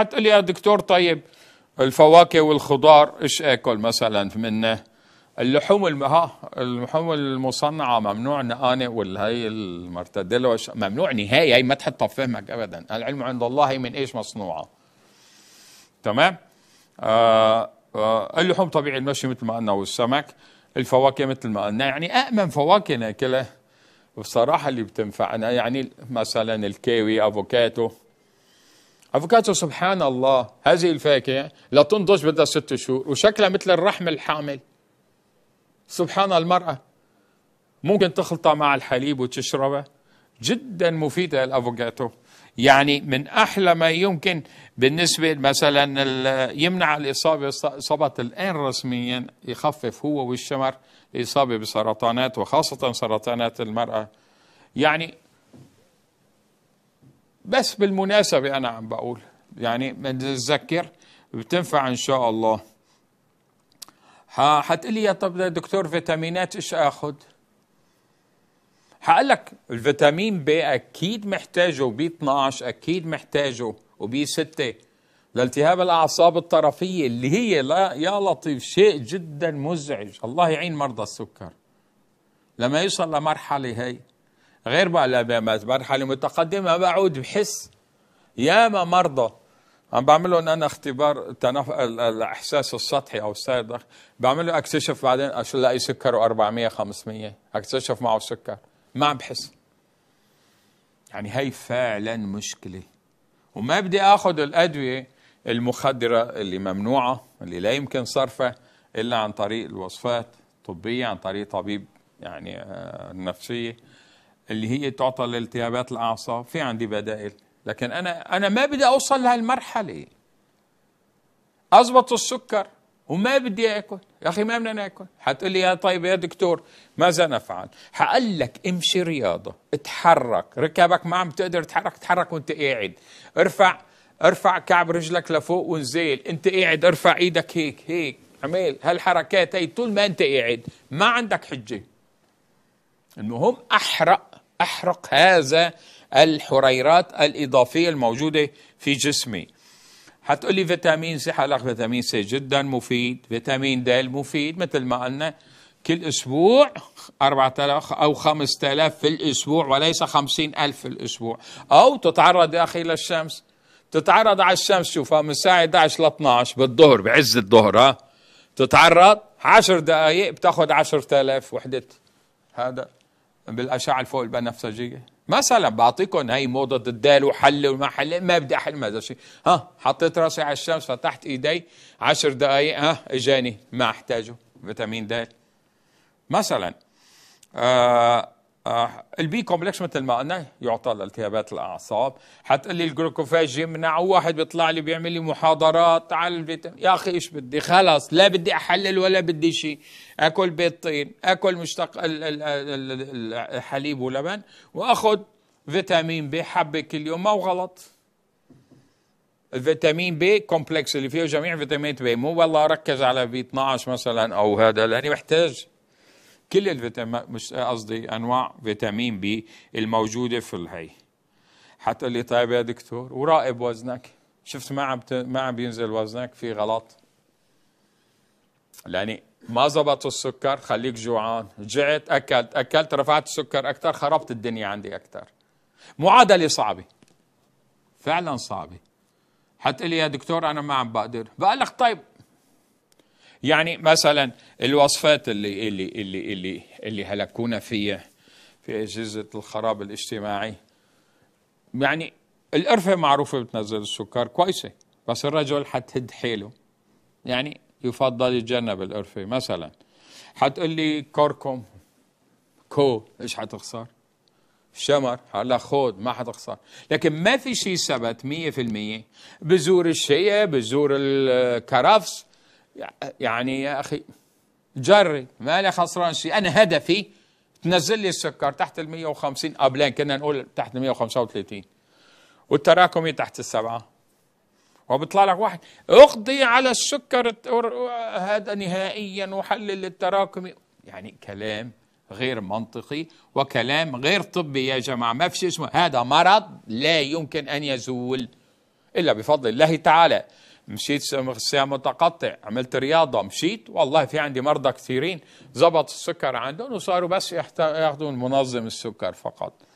هتقول لي يا دكتور طيب الفواكه والخضار ايش اكل مثلا منه اللحوم الم... ها اللحوم المصنعه ممنوع ان انا والهي المرتدله وش... ممنوع نهائي هي ما تحطها في فهمك ابدا العلم عند الله من ايش مصنوعه تمام آه آه اللحوم طبيعي المشي مثل ما قلنا والسمك الفواكه مثل ما قلنا يعني امن فواكه ناكلها بصراحة اللي بتنفعنا يعني مثلا الكيوي أفوكاتو افوكاتو سبحان الله هذه الفاكهه لا تنضج بدها ست شهور وشكلها مثل الرحم الحامل سبحان المراه ممكن تخلطها مع الحليب وتشربها جدا مفيده الافوكاتو يعني من احلى ما يمكن بالنسبه مثلا يمنع الاصابه اصابه الان رسميا يخفف هو والشمر الاصابه بسرطانات وخاصه سرطانات المراه يعني بس بالمناسبة أنا عم بقول يعني بنتذكر بتنفع إن شاء الله حتقلي يا طب دكتور فيتامينات إيش آخذ حقلك لك الفيتامين بي اكيد محتاجه وبي 12 اكيد محتاجه وبي 6 لالتهاب الاعصاب الطرفيه اللي هي لا يا لطيف شيء جدا مزعج الله يعين مرضى السكر لما يوصل لمرحله هي غير بالابيامات مرحله متقدمه بعود بحس ياما مرضى عم بعمل لهم انا اختبار تنف... الاحساس السطحي او السائد بعمل له اكتشف بعدين شو لاقي سكر 400 500 اكتشف معه سكر ما عم بحس يعني هي فعلا مشكله وما بدي اخذ الادويه المخدره اللي ممنوعه اللي لا يمكن صرفها الا عن طريق الوصفات الطبيه عن طريق طبيب يعني النفسيه آه، اللي هي تعطى لالتهابات الاعصاب في عندي بدائل لكن انا انا ما بدي اوصل لهالمرحله اضبط السكر وما بدي اكل يا اخي ما بدنا ناكل حتقول لي يا طيب يا دكتور ماذا نفعل حقول لك امشي رياضه اتحرك ركابك ما عم تقدر تتحرك تحرك وانت قاعد ارفع ارفع كعب رجلك لفوق وانزل انت قاعد ارفع ايدك هيك هيك عمل هالحركات هي طول ما انت قاعد ما عندك حجه المهم احرق أحرق هذا الحريرات الإضافية الموجودة في جسمي هتقول لي فيتامين سي حلق فيتامين سي جدا مفيد فيتامين د مفيد مثل ما قلنا كل أسبوع 4000 أو 5000 في الأسبوع وليس 50000 في الأسبوع أو تتعرض يا أخي للشمس تتعرض على الشمس شوفها من الساعة 11 ل 12 بالظهر بعز الظهر ها تتعرض 10 دقائق بتاخذ 10000 وحدة هذا بالاشعه الفوق البنفسجيه مثلا بعطيكم هي موضه الدال وحل وما حل ما بدي احل ما شيء ها حطيت راسي على الشمس فتحت ايدي عشر دقائق ها اجاني ما احتاجه فيتامين د مثلا آه آه، البي كومبلكس مثل ما قلنا يعطى لالتهابات الاعصاب حتقلي الجلوكوفاج يمنع واحد بيطلع لي بيعمل لي محاضرات على البيت يا اخي ايش بدي خلص لا بدي احلل ولا بدي شيء اكل بيض طين اكل مشتق الحليب ولبن واخذ فيتامين بي حبه كل يوم ما هو غلط الفيتامين بي كومبلكس اللي فيه جميع فيتامينات بي مو والله ركز على بي 12 مثلا او هذا لاني محتاج كل الفيتامين مش قصدي انواع فيتامين بي الموجوده في الهي حتى اللي طيب يا دكتور وراقب وزنك شفت ما عم ما عم بينزل وزنك في غلط لاني يعني ما زبط السكر خليك جوعان جعت اكلت اكلت رفعت السكر اكثر خربت الدنيا عندي اكثر معادله صعبه فعلا صعبه حتى لي يا دكتور انا ما عم بقدر بقول لك طيب يعني مثلا الوصفات اللي اللي اللي اللي اللي هلكونا فيها في اجهزه الخراب الاجتماعي يعني القرفه معروفه بتنزل السكر كويسه بس الرجل حتهد حيله يعني يفضل يتجنب القرفه مثلا حتقول لي كركم كو ايش حتخسر شمر هلا خود ما حتخسر لكن ما في شيء ثبت 100% بزور الشيا بزور الكرفس يعني يا أخي جري ما لي خسران شيء أنا هدفي تنزل لي السكر تحت ال 150 قبلين كنا نقول تحت ال 135 والتراكمي تحت السبعة وبيطلع لك واحد اقضي على السكر هذا نهائيا وحلل التراكمي يعني كلام غير منطقي وكلام غير طبي يا جماعة ما في شيء اسمه هذا مرض لا يمكن أن يزول إلا بفضل الله تعالى مشيت صيام متقطع عملت رياضة مشيت والله في عندي مرضى كثيرين زبط السكر عندهم وصاروا بس ياخذون منظم السكر فقط